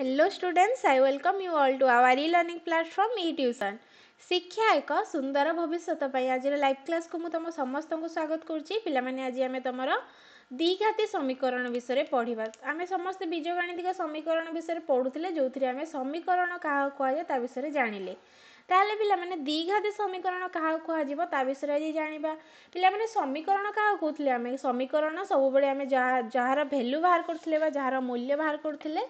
hello students I welcome you all to our e learning platform e tuition ଶିକ୍ଷା ଏକ ସୁନ୍ଦର ଭବିଷ୍ୟତ ପାଇଁ ଆଜିର ଲାଇଭ୍ କ୍ଲାସ୍କୁ ମୁଁ ତୁମ ସମସ୍ତଙ୍କୁ ସ୍ୱାଗତ କରୁଛି ପିଲାମାନେ ଆଜି ଆମେ ତୁମର ଦ୍ୱିଘାତୀ ସମୀକରଣ ବିଷୟରେ ପଢ଼ିବା ଆମେ ସମସ୍ତେ ବୀଜଗାଣିତିକ ସମୀକରଣ ବିଷୟରେ ପଢ଼ୁଥିଲେ ଯେଉଁଥିରେ ଆମେ ସମୀକରଣ କାହାକୁ କୁହାଯାଏ ତା ବିଷୟରେ ଜାଣିଲେ ताहले पिला माने दीघाते समीकरण कहा को आ जीव ता विषय आज जानिबा पिला माने समीकरण कहा कोथले हमें समीकरण सब बळे हमें जा जहार वैल्यू बाहर करथले बा जहार मूल्य बाहर करथले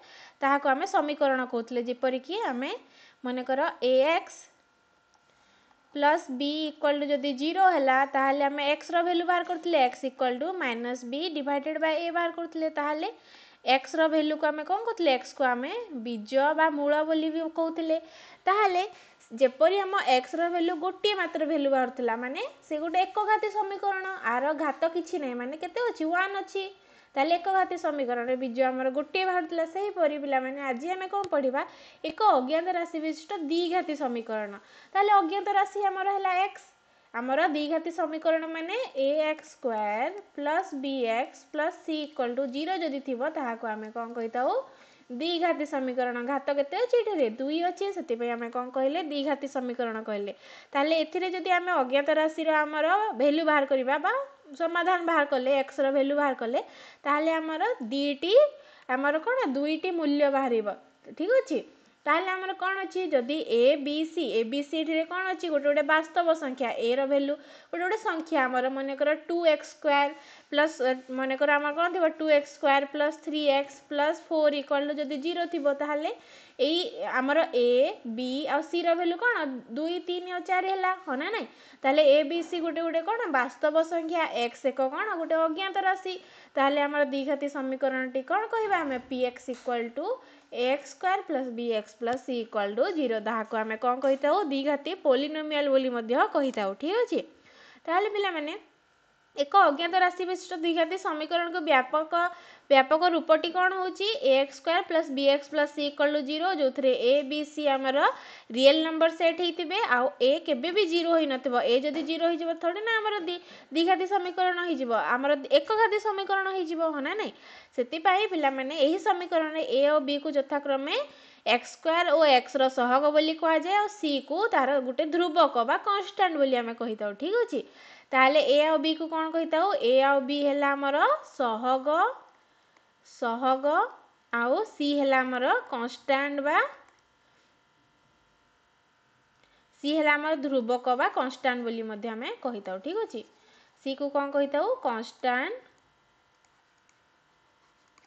ताहा को हमें समीकरण कोथले जेपर कि हमें माने करो ax plus B equal to जदि जीरो हला ताहले हमें एक्स रो वैल्यू बाहर करथले x equal to minus B divided by कर बाहर करथले ताहले एक्स रो वैल्यू को हमें कोन कोथले एक्स को हमें बीज बा मूल बोली भी कहउथले ताहले ଯେପରି ଆମ ଏକ୍ସର ଭ୍ୟାଲ୍ୟୁ ଗୋଟିଏ ମାତ୍ର ଭ୍ୟାଲ୍ୟୁ ବାହାରୁଥିଲା ମାନେ ସେ ଗୋଟେ ଏକ ଘାତୀ ସମୀକରଣ ଆର ଘାତ କିଛି ନାହିଁ ମାନେ କେତେ ଅଛି ୱାନ୍ ଅଛି ତାହେଲେ ଏକ ଘାତୀ ସମୀକରଣରେ ବିଜୁ ଆମର ଗୋଟିଏ ବାହାରୁଥିଲା ସେହିପରି ପିଲାମାନେ ଆଜି ଆମେ କ'ଣ ପଢ଼ିବା ଏକ ଅଜ୍ଞାତ ରାଶି ବିଶିଷ୍ଟ ଦ୍ୱିଘାତୀ ସମୀକରଣ ତାହେଲେ ଅଜ୍ଞାତ ରାଶି ଆମର ହେଲା ଏକ୍ସ ଆମର ଦ୍ୱିଘାତୀ ସମୀକରଣ ମାନେ A x square plus B x plus C equal to zero ଯଦି ଥିବ ତାହାକୁ ଆମେ କ'ଣ କହିଥାଉ ଦ୍ୱିଘାତୀ ସମୀକରଣ ଘାତ କେତେ ଅଛି ଏଠାରେ ଦୁଇ ଅଛି ସେଥିପାଇଁ ଆମେ କ'ଣ କହିଲେ ଦ୍ୱିଘାତୀ ସମୀକରଣ କହିଲେ ତାହେଲେ ଏଥିରେ ଯଦି ଆମେ ଅଜ୍ଞାତ ରାଶିର ଆମର ଭ୍ୟାଲ୍ୟୁ ବାହାର କରିବା ବା ସମାଧାନ ବାହାର କଲେ ଏକ୍ସର ଭ୍ୟାଲ୍ୟୁ ବାହାର କଲେ ତାହେଲେ ଆମର ଦୁଇଟି ଆମର କ'ଣ ଦୁଇଟି ମୂଲ୍ୟ ବାହାରିବ ଠିକ୍ ଅଛି ତାହେଲେ ଆମର କ'ଣ ଅଛି ଯଦି ଏ B C A B C ଏଠିରେ କ'ଣ ଅଛି ଗୋଟେ ଗୋଟେ ବାସ୍ତବ ସଂଖ୍ୟା ଏର ଭ୍ୟାଲ୍ୟୁ ଗୋଟେ ଗୋଟେ ସଂଖ୍ୟା ଆମର ମନେକର ଟୁ ଏକ୍ସ ସ୍କୋୟାର୍ প্লাস মনে করো আমার କ'ଣ ଥିବ two x square plus three x plus four equal to ଯଦି ଜିରୋ ଥିବ ତାହେଲେ ଏଇ ଆମର ଏ ବି ଆଉ ସିର ଭ୍ୟାଲୁ କ'ଣ ଦୁଇ ତିନି ଆଉ ଚାରି ହେଲା ହଁ ନା ନାହିଁ ତାହେଲେ ଏ ବି ସି ଗୋଟେ ଗୋଟେ କ'ଣ ବାସ୍ତବ ସଂଖ୍ୟା ଏକ୍ସ ଏକ କ'ଣ ଗୋଟେ ଅଜ୍ଞାତ ରାଶି ତାହେଲେ ଆମର ଦ୍ୱିଘାତି ସମୀକରଣଟି କ'ଣ କହିବା ଆମେ P x equal to x square plus B x plus C equal to zero ତାହାକୁ ଆମେ କ'ଣ କହିଥାଉ ଦ୍ୱିଘାତି ପୋଲିନୋମିଆଲ୍ ବୋଲି ମଧ୍ୟ କହିଥାଉ ଠିକ୍ ଅଛି ତାହେଲେ ପିଲାମାନେ ଏକ ଅଜ୍ଞାତ ରାଶି ବିଶିଷ୍ଟ ଦ୍ୱିଘାତୀ ସମୀକରଣକୁ ବ୍ୟାପକ ବ୍ୟାପକ ରୂପଟି କ'ଣ ହେଉଛି A x square plus B x plus C equal to zero ଯେଉଁଥିରେ ଏ ବି ସି ଆମର ରିଏଲ୍ ନମ୍ବର ସେଟ୍ ହେଇଥିବେ ଆଉ ଏ କେବେ ବି ଜିରୋ ହୋଇନଥିବ ଏ ଯଦି ଜିରୋ ହୋଇଯିବ ଥୋଡ଼ି ନା ଆମର ଦ୍ୱିଘାତୀ ସମୀକରଣ ହେଇଯିବ ଆମର ଏକଘାତୀ ସମୀକରଣ ହେଇଯିବ ହଁ ନା ନାହିଁ ସେଥିପାଇଁ ପିଲାମାନେ ଏହି ସମୀକରଣରେ ଏ ଓ ବିକୁ ଯଥାକ୍ରମେ ଏକ୍ସ ସ୍କୋୟାର ଓ ଏକ୍ସର ସହଗ ବୋଲି କୁହାଯାଏ ଆଉ ସିକୁ ତାର ଗୋଟେ ଧ୍ରୁବକ ବା କନଷ୍ଟାଣ୍ଟ ବୋଲି ଆମେ କହିଥାଉ ଠିକ୍ ଅଛି ତାହେଲେ ଏ ଆଉ ବି କୁ କ'ଣ କହିଥାଉ ଏ ଆଉ ବି ହେଲା ଆମର ସହଗ ସହଗ ଆଉ ସି ହେଲା ଆମର କନଷ୍ଟାଣ୍ଟ ବା ସି ହେଲା ଆମର ଧ୍ରୁବକ ବା କନଷ୍ଟାଣ୍ଟ ବୋଲି ମଧ୍ୟ ଆମେ କହିଥାଉ ଠିକ ଅଛି ସି କୁ କ'ଣ କହିଥାଉ କନଷ୍ଟାଣ୍ଟ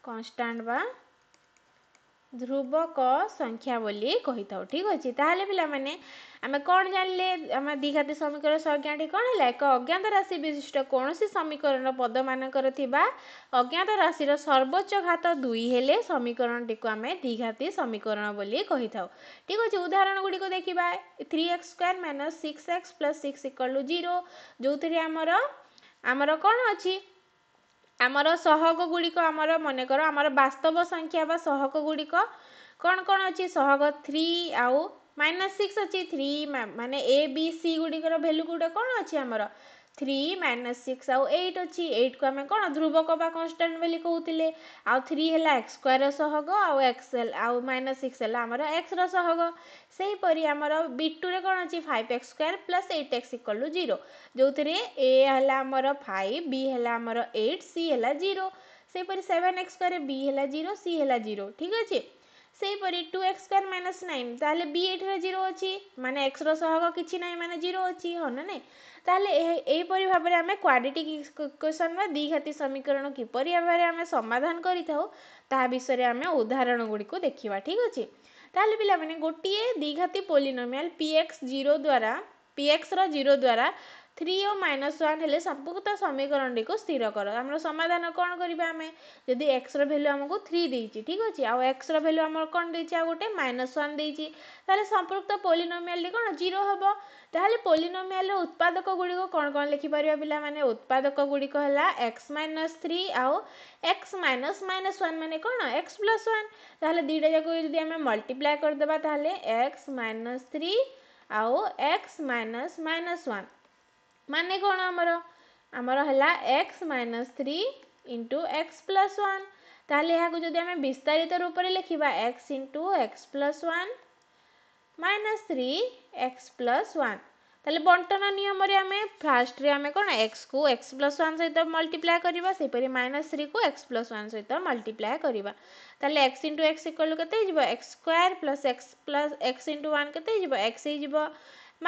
କନଷ୍ଟାଣ୍ଟ ବା ଧ୍ରୁବକ ସଂଖ୍ୟା ବୋଲି କହିଥାଉ ଠିକ୍ ଅଛି ତାହେଲେ ପିଲାମାନେ ଆମେ କ'ଣ ଜାଣିଲେ ଆମେ ଦ୍ୱିଘାତୀ ସମୀକରଣ ସଂଜ୍ଞାଟି କ'ଣ ହେଲା ଏକ ଅଜ୍ଞାତ ରାଶି ବିଶିଷ୍ଟ କୌଣସି ସମୀକରଣର ପଦମାନଙ୍କର ଥିବା ଅଜ୍ଞାତ ରାଶିର ସର୍ବୋଚ୍ଚ ଘାତ ଦୁଇ ହେଲେ ସମୀକରଣଟିକୁ ଆମେ ଦ୍ୱିଘାତୀ ସମୀକରଣ ବୋଲି କହିଥାଉ ଠିକ୍ ଅଛି ଉଦାହରଣ ଗୁଡ଼ିକୁ ଦେଖିବା three x square minus six x plus six equal to zero ଯେଉଁଥିରେ ଆମର ଆମର କ'ଣ ଅଛି ଆମର ସହକ ଗୁଡ଼ିକ ଆମର ମନେକର ଆମର ବାସ୍ତବ ସଂଖ୍ୟା ବା ସହକ ଗୁଡ଼ିକ କ'ଣ କ'ଣ ଅଛି ସହକ ଥ୍ରୀ ଆଉ ମାଇନସ୍ ସିକ୍ସ ଅଛି ଥ୍ରୀ ମାନେ ଏ ବି ସି ଗୁଡ଼ିକର ଭ୍ୟାଲୁ ଗୁଡ଼ିକ କ'ଣ ଅଛି ଆମର থ্রি ମାଇନସ୍ ସିକ୍ସ ଆଉ ଏଇଟ୍ ଅଛି ଏଇଟ୍କୁ ଆମେ କ'ଣ ଧ୍ରୁବକ ବା କନଷ୍ଟାଣ୍ଟ ବୋଲି କହୁଥିଲେ ଆଉ ଥ୍ରୀ ହେଲା ଏକ୍ସ ସ୍କୋୟାର୍ର ସହଗ ଆଉ ଏକ୍ସ ଆଉ ମାଇନସ୍ ସିକ୍ସ ହେଲା ଆମର ଏକ୍ସର ସହଗ ସେହିପରି ଆମର ବି ଟୁରେ କ'ଣ ଅଛି five x square plus eight x equal to zero ଯେଉଁଥିରେ ଏ ହେଲା ଆମର ଫାଇଭ୍ ବି ହେଲା ଆମର ଏଇଟ୍ ସି ହେଲା ଜିରୋ ସେହିପରି ସେଭେନ୍ ଏକ୍ସ ସ୍କୋୟାର୍ ବି ହେଲା ଜିରୋ ସି ହେଲା ଜିରୋ ଠିକ୍ ଅଛି ସେହିପରି two x square minus nine ତାହେଲେ ବି ଏଇଠାରେ ଜିରୋ ଅଛି ମାନେ ଏକ୍ସର ସହଗ କିଛି ନାହିଁ ମାନେ ଜିରୋ ଅଛି ହଁ ନା ନାହିଁ ତାହେଲେ ଏହିପରି ଭାବରେ ଆମେ କ୍ୱାଡ୍ରେଟିକ୍ ଇକ୍ୱେସନ୍ ବା ଦ୍ୱିଘାତି ସମୀକରଣ କିପରି ଭାବରେ ଆମେ ସମାଧାନ କରିଥାଉ ତାହା ବିଷୟରେ ଆମେ ଉଦାହରଣ ଗୁଡ଼ିକୁ ଦେଖିବା ଠିକ୍ ଅଛି ତାହେଲେ ପିଲାମାନେ ଗୋଟିଏ ଦ୍ୱିଘାତି ପୋଲିନୋମିଆଲ୍ ପି ଏକ୍ସ ଜିରୋ ଦ୍ୱାରା ପି ଏକ୍ସର ଜିରୋ ଦ୍ୱାରା থ্রি ও মাইনস ওয়ান হলে সম্পৃক্ত সমীকরণটিকে স্থির কর আমার সমাধান কোণ করা আমি যদি এক্সর ভ্যালু আমি থ্রি দিয়েছি ঠিক আছে আক্সর ভ্যালু আমার কোণ দিয়েছি আর গোটে মাইনস ওয়ান দিয়েছি তাহলে সম্পৃক্ত পলিনোমিয়ালটি কোণ জিরো হব তাহলে পলিনোমিয়ালর উৎপাদক গুড়ি কোণ কোণ লিখিপার পিলামানে উৎপাদক গুড়ি হলা এক্স মাইনস থ্রি আও এক্স মাইনস মাইনস ওয়ান মানে কোণ এক্স প্লস ওয়ান তাহলে দুইটা যাক যদি আমি মল্টিপ্লাই করিদেবা তাহলে এক্স মাইনস থ্রি আও এক্স মাইনস মাইনস ওয়ান ମାନେ କ'ଣ ଆମର ଆମର ହେଲା x minus three into x plus one ତାହେଲେ ଏହାକୁ ଯଦି ଆମେ ବିସ୍ତାରିତ ରୂପରେ ଲେଖିବା x into x plus one minus three x plus one ତାହେଲେ ବଣ୍ଟନ ନିୟମରେ ଆମେ ଫାର୍ଷ୍ଟରେ ଆମେ କ'ଣ ଏକ୍ସକୁ ଏକ୍ସ ପ୍ଲସ୍ ୱାନ୍ ସହିତ ମଲ୍ଟିପ୍ଲାଏ କରିବା ସେହିପରି ମାଇନସ୍ ଥ୍ରୀକୁ ଏକ୍ସ ପ୍ଲସ୍ ୱାନ୍ ସହିତ ମଲ୍ଟିପ୍ଲାଏ କରିବା ତାହେଲେ ଏକ୍ସ ଇଣ୍ଟୁ ଏକ୍ସ ଇକ୍ୱାଲ୍ କେତେ ହେଇଯିବ x square plus x plus x into one କେତେ ହେଇଯିବ ଏକ୍ସ ହେଇଯିବ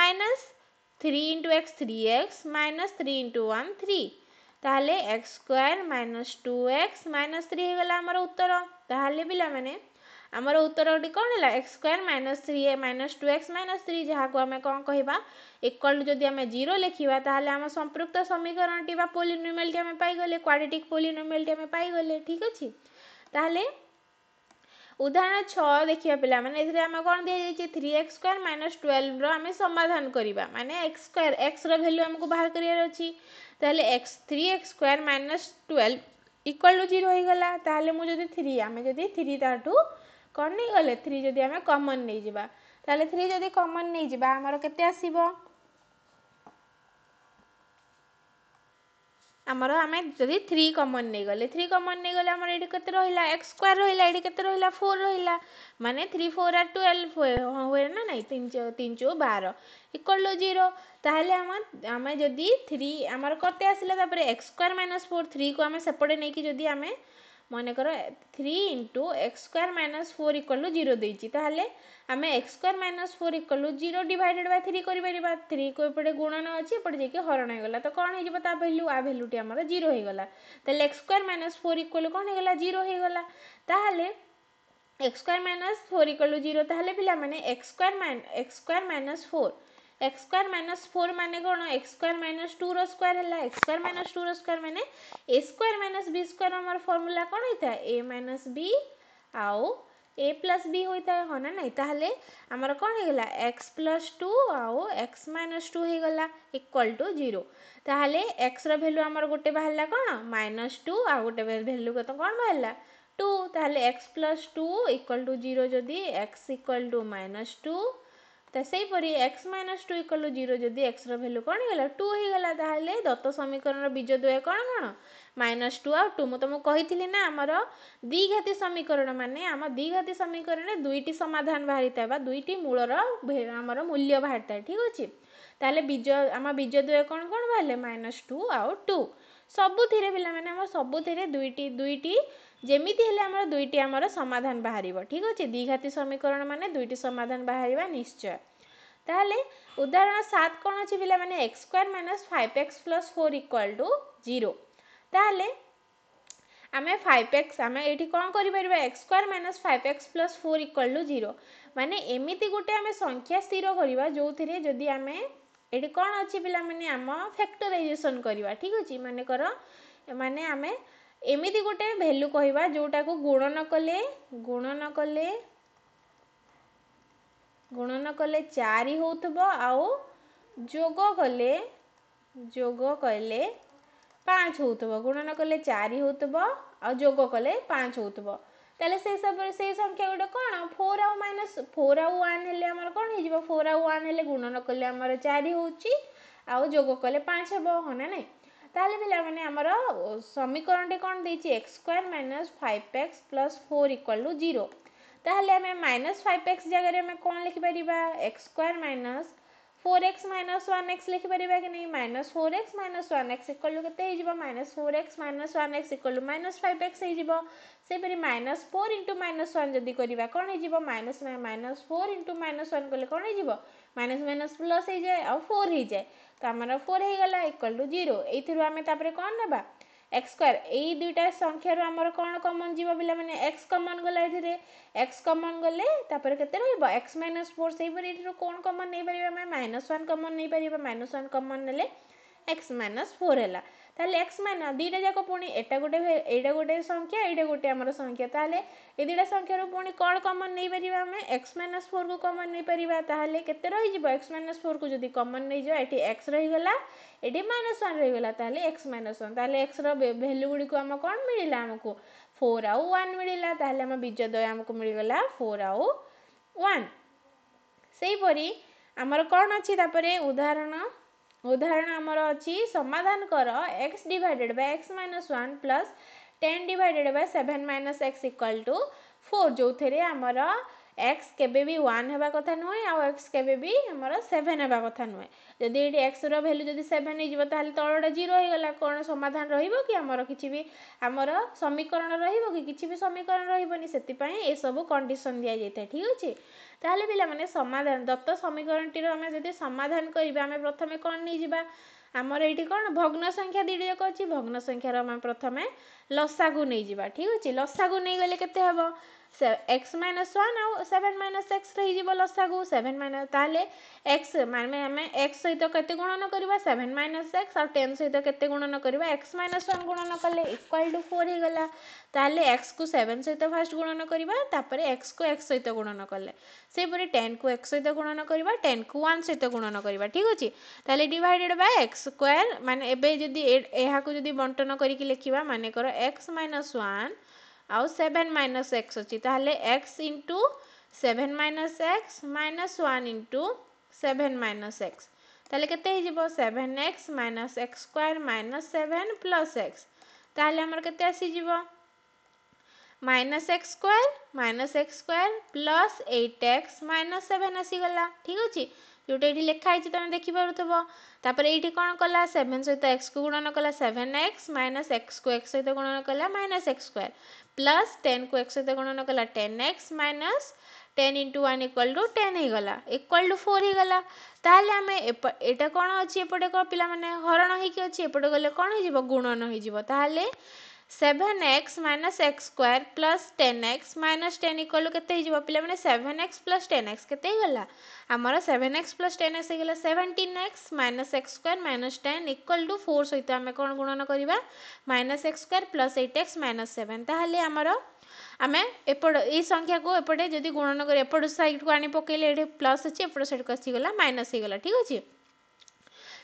minus three into x three x minus three into one three তাহলে x square minus two x minus three হয়ে আমার উত্তর তাহলে পিলামানে আমার উত্তরটি কম হল x square minus three minus two x minus three যাকে আমি কম কহবা ইকল যদি আমি জিরো লিখবা তাহলে আমার সম্পৃক্ত সমীকরণটি বা পোলিনোমিয়ালটি আমি পাইগলে কোয়াড্রেটিক পোলিনোমিয়ালটি আমি পাইগলে ঠিক আছে তাহলে ଉଦାହରଣ ଛଅ ଦେଖିବା ପିଲାମାନେ ଏଥିରେ ଆମେ କ'ଣ ଦିଆଯାଇଛି ଥ୍ରୀ ଏକ୍ସ ସ୍କୋୟାର ମାଇନସ୍ ଟୁଏଲ୍ଭର ଆମେ ସମାଧାନ କରିବା ମାନେ ଏକ୍ସ ସ୍କୋୟାର ଏକ୍ସର ଭାଲ୍ୟୁ ଆମକୁ ବାହାର କରିବାର ଅଛି ତାହେଲେ x three x square minus twelve equal to zero ହୋଇଗଲା ତାହେଲେ ମୁଁ ଯଦି ଥ୍ରୀ ଆମେ ଯଦି ଥ୍ରୀ ତାଠୁ କ'ଣ ନେଇଗଲେ ଥ୍ରୀ ଯଦି ଆମେ କମନ୍ ନେଇଯିବା ତାହେଲେ ଥ୍ରୀ ଯଦି କମନ୍ ନେଇଯିବା ଆମର କେତେ ଆସିବ আমার আমি যদি থ্রি কমন নেইগলে থ্রি কমন নেইগলে আমার এটি কেতে রহিলা এক্স স্কোয়ার রহিলা এটি কেতে রহিলা ফোর রহিলা মানে থ্রি ফোর আর টুয়েলভ হুয়ে না নাই তিন তিন চৌ বার ইকল টু জিরো তাহলে আমার আমি যদি থ্রি আমার কত আসলে তারপরে এক্স স্কোয়ার মাইনাস ফোর থ্রিকে আমি সেপটে নেইকি যদি আমি মনেকর three into x square minus four equal to zero দিয়েছি তাহলে আমি x square minus four equal to zero divided by three করিপারা থ্রি এপটে গুণন অছি এপটে যাই হরণ হয়ে গলা তো কম হয়ে তা ভ্যালু আ ভ্যালুটি আমার জিরো হয়ে গলা তাহলে x square minus four equal কম হয়ে গলা জিরো হয়ে গলা তাহলে x square minus four equal to zero তাহলে পিলা মানে x square minus x square minus four x square minus four মানে কোণ এক্স স্কোয়ার মাইনাস টু র স্কোয়ার হল এক্স স্কোয়ার মাইনাস টু র স্কোয়ার মানে a square minus b square আমার ফর্মুলা কোণ হইতা এ মাইনাস বি আও ए प्लस बी होता है हो ना नहीं ताहले आमर कौन हो गला एक्स प्लस टू आउ एक्स माइनस टू हो गला इक्वल टू जीरो ताहले एक्स रैल्यू आमर गोटे बाहर कौन माइनस टू आ गोटे भैल्यू कत कौन बाहर टू ताहले x plus two equal to zero जदि x equal to minus two ତ ସେହିପରି x minus two equal zero ଯଦି ଏକ୍ସର ଭାଲ୍ୟୁ କ'ଣ ହେଇଗଲା ଟୁ ହେଇଗଲା ତାହେଲେ ଦତ୍ତ ସମୀକରଣର ବୀଜଦ୍ୱୟ କ'ଣ କ'ଣ ମାଇନସ୍ ଟୁ ଆଉ ଟୁ ମୁଁ ତୁମକୁ କହିଥିଲି ନା ଆମର ଦ୍ୱିଘାତୀ ସମୀକରଣ ମାନେ ଆମ ଦ୍ୱିଘାତୀ ସମୀକରଣରେ ଦୁଇଟି ସମାଧାନ ବାହାରିଥାଏ ବା ଦୁଇଟି ମୂଳର ଆମର ମୂଲ୍ୟ ବାହାରିଥାଏ ଠିକ୍ ଅଛି ତାହେଲେ ବୀଜ ଆମ ବୀଜଦ୍ୱୟ କ'ଣ କ'ଣ ବାହାରିଲେ ମାଇନସ୍ ଟୁ ଆଉ ଟୁ ସବୁଥିରେ ପିଲାମାନେ ଆମର ସବୁଥିରେ ଦୁଇଟି ଦୁଇଟି যেমিতি হলে আমার দুইটি আমার সমাধান বাহার ঠিক আছে দ্বিঘাতী সমীকরণ মানে দুইটি সমাধান বাহারা নিশ্চয় তাহলে উদাহরণ সাত কোণ অছে পিলা মানে x square minus five x plus four equal to zero তাহলে আমি ফাইভ এক্স আমি এটি কম করে x square minus five x plus four equal to zero মানে এমিতি গোটে আমি সংখ্যা স্থির করা যে যদি আমি এটি কম অছি পিলা মানে আম ফ্যাক্টরাইজেসন করা ঠিক আছে মনে কর মানে আমি ଏମିତି ଗୋଟେ ଭ୍ୟାଲ୍ୟୁ କହିବା ଯେଉଁଟାକୁ ଗୁଣନ କଲେ ଗୁଣନ କଲେ ଗୁଣନ କଲେ ଚାରି ହେଉଥିବ ଆଉ ଯୋଗ କଲେ ଯୋଗ କଲେ ପାଞ୍ଚ ହେଉଥିବ ଗୁଣନ କଲେ ଚାରି ହେଉଥିବ ଆଉ ଯୋଗ କଲେ ପାଞ୍ଚ ହେଉଥିବ ତାହେଲେ ସେ ସବୁ ସେଇ ସଂଖ୍ୟା ଗୋଟେ କ'ଣ ଫୋର୍ ଆଉ ମାଇନସ୍ ଫୋର୍ ଆଉ ୱାନ୍ ହେଲେ ଆମର କ'ଣ ହେଇଯିବ ଫୋର୍ ଆଉ ୱାନ୍ ହେଲେ ଗୁଣନ କଲେ ଆମର ଚାରି ହେଉଛି ଆଉ ଯୋଗ କଲେ ପାଞ୍ଚ ହେବ ହଁ ନା ନାହିଁ তাহলে পিলামানে আমার সমীকরণটি কোণ দিয়েছি x square minus five x plus four equal to zero তাহলে আমি মাইনাস ফাইভ এক্স জায়গায় আমি কোণ লিখিপারা x square minus four x minus one x लिखिपर कि नहीं minus four x minus one x equal to के minus four x minus one x equal to minus five x होपरि minus four into minus one जदि करवा कौन हो minus minus four into minus one कले कौन हो माइनस माइनस प्लस हो जाए आ फोर हो जाए ତ ଆମର ଫୋର୍ ହେଇଗଲା ଇକ୍ୱାଲ୍ ଟୁ ଜିରୋ ଏଇଥିରୁ ଆମେ ତାପରେ କ'ଣ ନେବା এক্স স্কোয়ার এই দুইটা সংখ্যার আমার কোণ কমন যাব পিলা মানে এক্স কমন গলা এটি এক্স কমন গলে তাপরে কেতে রহব এক্স মাইনস ফোর সেইপরি এটি কোণ কমন নেই পারিবা আমি মাইনস ওয়ান কমন নেই পারিবা মাইনস ওয়ান কমন নেলে এক্স মাইনাস ফোর ହେଲା তাহলে এক্স মাইনাস দুইটা যাক পুଣି এটা ଗୋଟେ ଏଇଟା ଗୋଟେ ସଂଖ୍ୟା ଏଇଟା ଗୋଟେ ଆମର ସଂଖ୍ୟା ତାହେଲେ ଏ ଦୁଇଟା ସଂଖ୍ୟାରୁ ପୁଣି କ'ଣ କମନ୍ ନେଇପାରିବା ଆମେ ଏକ୍ସ ମାଇନାସ୍ ଫୋର୍କୁ କମନ୍ ନେଇପାରିବା ତାହେଲେ କେତେ ରହିଯିବ ଏକ୍ସ ମାଇନାସ୍ ଫୋର୍କୁ ଯଦି କମନ୍ ନେଇଯିବା ଏଠି ଏକ୍ସ ରହିଗଲା ଏଠି ମାଇନସ୍ ୱାନ୍ ରହିଗଲା ତାହେଲେ ଏକ୍ସ ମାଇନସ୍ ୱାନ୍ ତାହେଲେ ଏକ୍ସର ଭ୍ୟାଲ୍ୟୁ ଗୁଡ଼ିକୁ ଆମ କ'ଣ ମିଳିଲା ଆମକୁ ଫୋର୍ ଆଉ ୱାନ୍ ମିଳିଲା ତାହେଲେ ଆମ ବିଜୟଦୟ ଆମକୁ ମିଳିଗଲା ଫୋର୍ ଆଉ ୱାନ୍ ସେହିପରି ଆମର କ'ଣ ଅଛି ତାପରେ ଉଦାହରଣ ଉଦାହରଣ ଆମର ଅଛି ସମାଧାନ କର x divided by x minus one plus ten divided by seven minus x equal to four ଯେଉଁଥିରେ ଆମର এক্স কেবে বি ওয়ান হওয়া কথা নুহে আক্স কেবে বি আমার সেভেন হওয়া কথা নুহে যদি এটি এক্সর ভ্যালু যদি সেভেন হয়ে যাব তাহলে তলটা জিরো হয়ে গলা কোণ সমাধান রহব কি আমার কিছু বি আমার সমীকরণ রহব কি কিছু বি সমীকরণ রহবনি সেপাই এসব কন্ডিশন দিয়া যাই ঠিক আছে তাহলে পিলামানে সমাধান দত্ত সমীকরণটির আমি যদি সমাধান করিবা আমি প্রথমে কোণ নিয়ে যা আমার এইটি কোণ ভগ্ন সংখ্যা দুইটি যাক অছি ভগ্ন সংখ্যার আমি প্রথমে লসাগু নিয়ে যা ঠিক আছে লসাগু নিয়ে গেলে কেতে হব এক্স মাইনাস ওয়ান ଆଉ ସେଭେନ୍ ମାଇନସ୍ ଏକ୍ସ ହେଇଯିବ ଲସାଗୁ ସେଭେନ୍ ମାଇନସ୍ ତାହେଲେ ଏକ୍ସ ମାନେ ଆମେ ଏକ୍ସ ସହିତ କେତେ ଗୁଣନ କରିବା ସେଭେନ୍ ମାଇନସ୍ ଏକ୍ସ ଆଉ ଟେନ୍ ସହିତ କେତେ ଗୁଣନ କରିବା ଏକ୍ସ ମାଇନସ୍ ୱାନ୍ ଗୁଣନ କଲେ ଇକ୍ୱାଲ୍ ଟୁ ଫୋର୍ ହେଇଗଲା ତାହେଲେ ଏକ୍ସକୁ ସେଭେନ୍ ସହିତ ଫାଷ୍ଟ ଗୁଣନ କରିବା ତାପରେ ଏକ୍ସକୁ ଏକ୍ସ ସହିତ ଗୁଣନ କଲେ ସେହିପରି ଟେନ୍କୁ ଏକ୍ସ ସହିତ ଗୁଣନ କରିବା ଟେନ୍କୁ ୱାନ୍ ସହିତ ଗୁଣନ କରିବା ଠିକ୍ ଅଛି ତାହେଲେ ଡିଭାଇଡେଡ୍ ବାଇ ଏକ୍ସ ସ୍କୋୟାର୍ ମାନେ ଏବେ ଯଦି ଏହାକୁ ଯଦି ବଣ୍ଟନ କରିକି ଲେଖିବା ମାନେକର ଏକ୍ସ ମାଇନସ୍ ୱାନ୍ ଆଉ ସେଭେନ୍ ମାଇନସ୍ ଏକ୍ସ ଅଛି ତାହେଲେ x into seven minus x minus one into seven minus x তাহলে কেতে হয়ে seven x minus x square minus seven plus x তাহলে আমার কেতে আসিযোগ minus x square minus x square plus eight x minus seven আসিগলা ঠিক আছে যেটা এটি লেখা হয়েছে তুমি দেখিপারুথব তাপরে এইটি কোণ কলা সেভেন সহ এক্স কু গুণন কলা সেভেন এক্স মাইনস এক্স কু এক্স সহ গুণন কলা minus x square plus ten को एक सहित गणन कला ten x minus ten into one equal to ten होगा इक्वाल टू फोर होगा ତାହେଲେ ଆମେ ଏଇଟା କ'ଣ ଅଛି ଏପଟେ କ'ଣ ପିଲାମାନେ ହରଣ ହେଇକି ଅଛି ଏପଟେ ଗଲେ କ'ଣ ହେଇଯିବ ଗୁଣନ ହେଇଯିବ ତାହେଲେ 7x minus x square plus 10x minus 10 equal to কেতে হইজিব পিলা মানে 7x plus 10x কেতে হইগলা আমার 7x plus 10x হইগলা 17x minus x square minus 10 equal to 4 সহিত আমি কোন গুণন করিবা minus x square plus 8x minus 7 তাহলে আমার আমি এপট এই সংখ্যাকু এপটে যদি গুণন করি এপট সাইডকু আনি পকাইলে এটি প্লাস আছে এপট সাইডকু আসিগলা মাইনাস হইগলা ঠিক আছে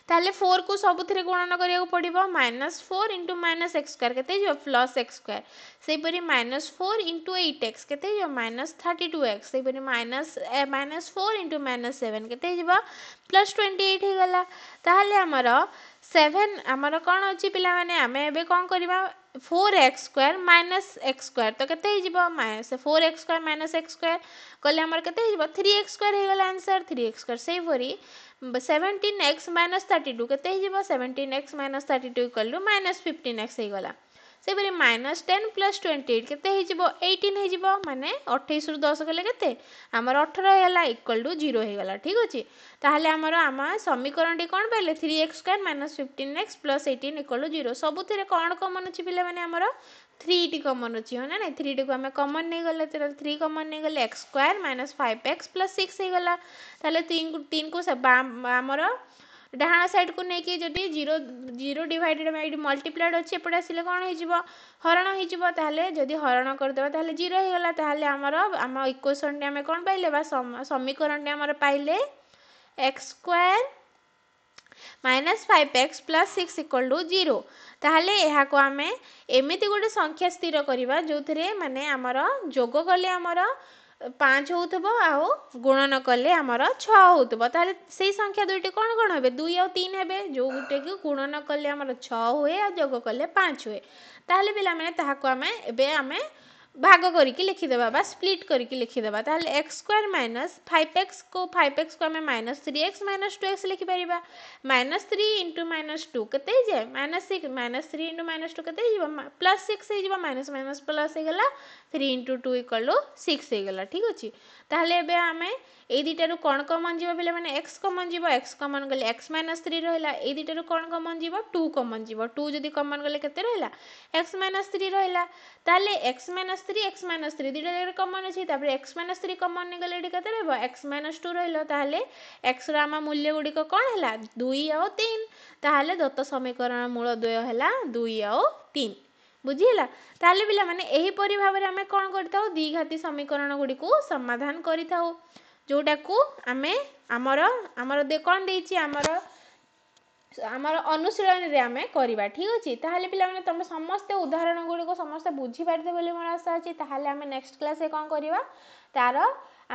तेल फोर को सब थे गुणन करा पड़ा minus four into minus x square plus x स्क्पर minus four into eight x के माइनस थर्टी टू एक्स से minus minus four into minus seven के प्लस ट्वेंटी एट होगा तमर सेवेन आमर कौन अच्छी पे आम कौन करवा four x square minus x square तो कैसे minus four x square minus x square कले आम के थ्री एक्स स्क्गला आंसर थ्री एक्स स्क्पर seventeen x minus thirty two କେତେ ହେଇଯିବ seventeen x minus thirty two କଲୁ ମାଇନସ୍ ଫିଫ୍ଟିନ୍ ଏକ୍ସ ହେଇଗଲା ସେହିପରି minus ten plus twenty eight କେତେ ହେଇଯିବ ଏଇଟିନ୍ ହେଇଯିବ ମାନେ ଅଠେଇଶରୁ ଦଶ ଗଲେ କେତେ ଆମର ଅଠର ହେଇଗଲା ଇକ୍ୱାଲ୍ ଟୁ ଜିରୋ ହେଇଗଲା ଠିକ୍ ଅଛି ତାହେଲେ ଆମର ଆମ ସମୀକରଣଟି କ'ଣ ପାଇଲେ three x square minus fifteen x plus eighteen equal to zero ସବୁଥିରେ କ'ଣ କମନ୍ ଅଛି ପିଲାମାନେ ଆମର थ्रीटी कमन अच्छी ना ना थ्री टी को आम कमन नहीं गला तो थ्री कमन नहीं गले x square minus five x plus six हो गला ताले तीन को तीन को सब आमर ଡାହାଣ ସାଇଡ଼କୁ ନେଇକି ଯଦି ଜିରୋ ଜିରୋ ଡିଭାଇଡେଡ୍ ଏଇଠି ମଲ୍ଟିପ୍ଲାଏଡ୍ ଅଛି ଏପଟେ ଆସିଲେ କ'ଣ ହେଇଯିବ ହରଣ ହେଇଯିବ ତାହେଲେ ଯଦି ହରଣ କରିଦେବା ତାହେଲେ ଜିରୋ ହେଇଗଲା ତାହେଲେ ଆମର ଆମ ଇକ୍ୱେସନ୍ଟି ଆମେ କ'ଣ ପାଇଲେ ବା ସମୀକରଣଟି ଆମର ପାଇଲେ x square minus five x plus six equal to zero ତାହେଲେ ଏହାକୁ ଆମେ ଏମିତି ଗୋଟେ ସଂଖ୍ୟା ସ୍ଥିର କରିବା ଯେଉଁଥିରେ ମାନେ ଆମର ଯୋଗ କଲେ ଆମର ପାଞ୍ଚ ହେଉଥିବ ଆଉ ଗୁଣନ କଲେ ଆମର ଛଅ ହେଉଥିବ ତାହେଲେ ସେଇ ସଂଖ୍ୟା ଦୁଇଟି କ'ଣ କ'ଣ ହେବେ ଦୁଇ ଆଉ ତିନି ହେବେ ଯେଉଁଟାକି ଗୁଣନ କଲେ ଆମର ଛଅ ହୁଏ ଆଉ ଯୋଗ କଲେ ପାଞ୍ଚ ହୁଏ ତାହେଲେ ପିଲାମାନେ ତାହାକୁ ଆମେ ଏବେ ଆମେ ভাগ করিকি লিখিদেবা বা স্প্লিট করিকি লিখিদেবা তাহলে এক্স স্কোয়ার মাইনস ফাইভ এক্সকে ফাইভ এক্সকে আমি minus three x minus two x লিখিপারা minus three into minus two কেতে হয়ে minus six minus three into minus two কেতে হয়ে প্লাস সিক্স হয়ে মাইনস মাইনস প্লাস হয়ে three into two equal to six হয়ে ঠিক আছে ତାହେଲେ ଏବେ ଆମେ ଏଇ ଦୁଇଟାରୁ କ'ଣ କମନ୍ ଯିବ ପିଲାମାନେ ଏକ୍ସ କମନ୍ ଯିବ ଏକ୍ସ କମନ୍ ଗଲେ ଏକ୍ସ ମାଇନସ୍ ଥ୍ରୀ ରହିଲା ଏଇ ଦୁଇଟାରୁ କ'ଣ କମନ୍ ଯିବ ଟୁ କମନ୍ ଯିବ ଟୁ ଯଦି କମନ୍ ଗଲେ କେତେ ରହିଲା ଏକ୍ସ ମାଇନସ୍ ଥ୍ରୀ ରହିଲା ତାହେଲେ x minus three x minus three ଦୁଇଟା ଜାଗାରେ କମନ୍ ଅଛି ତାପରେ ଏକ୍ସ ମାଇନସ୍ ଥ୍ରୀ କମନ୍ ନେଇଗଲେ ଏଠି କେତେ ରହିବ ଏକ୍ସ ମାଇନସ୍ ଟୁ ରହିଲ ତାହେଲେ ଏକ୍ସର ଆମ ମୂଲ୍ୟ ଗୁଡ଼ିକ କ'ଣ ହେଲା ଦୁଇ ଆଉ ତିନି ତାହେଲେ ଦତ୍ତ ସମୀକରଣ ମୂଳ ଦ୍ୱୟ ହେଲା ଦୁଇ ଆଉ ତିନି ବୁଝିହେଲା ତାହେଲେ ପିଲାମାନେ ଏହିପରି ଭାବରେ ଆମେ କ'ଣ କରିଥାଉ ଦ୍ୱିଘାତୀ ସମୀକରଣ ଗୁଡ଼ିକୁ ସମାଧାନ କରିଥାଉ ଯେଉଁଟାକୁ ଆମେ ଆମର ଆମର କ'ଣ ଦେଇଛି ଆମର ଆମର ଅନୁଶୀଳନରେ ଆମେ କରିବା ଠିକ୍ ଅଛି ତାହେଲେ ପିଲାମାନେ ତୁମେ ସମସ୍ତେ ଉଦାହରଣ ଗୁଡ଼ିକୁ ସମସ୍ତେ ବୁଝିପାରିଥିବେ ବୋଲି ମୋର ଆଶା ଅଛି ତାହେଲେ ଆମେ ନେକ୍ସଟ କ୍ଲାସ୍ରେ କ'ଣ କରିବା ତାର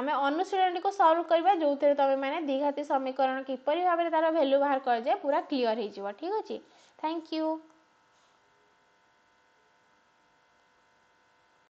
ଆମେ ଅନୁଶୀଳନଟିକୁ ସଲ୍ଭ କରିବା ଯେଉଁଥିରେ ତୁମେମାନେ ଦ୍ୱିଘାତୀ ସମୀକରଣ କିପରି ଭାବରେ ତାର ଭ୍ୟାଲ୍ୟୁ ବାହାର କରାଯାଏ ପୁରା କ୍ଲିଅର ହେଇଯିବ ଠିକ୍ ଅଛି ଥ୍ୟାଙ୍କ ୟୁ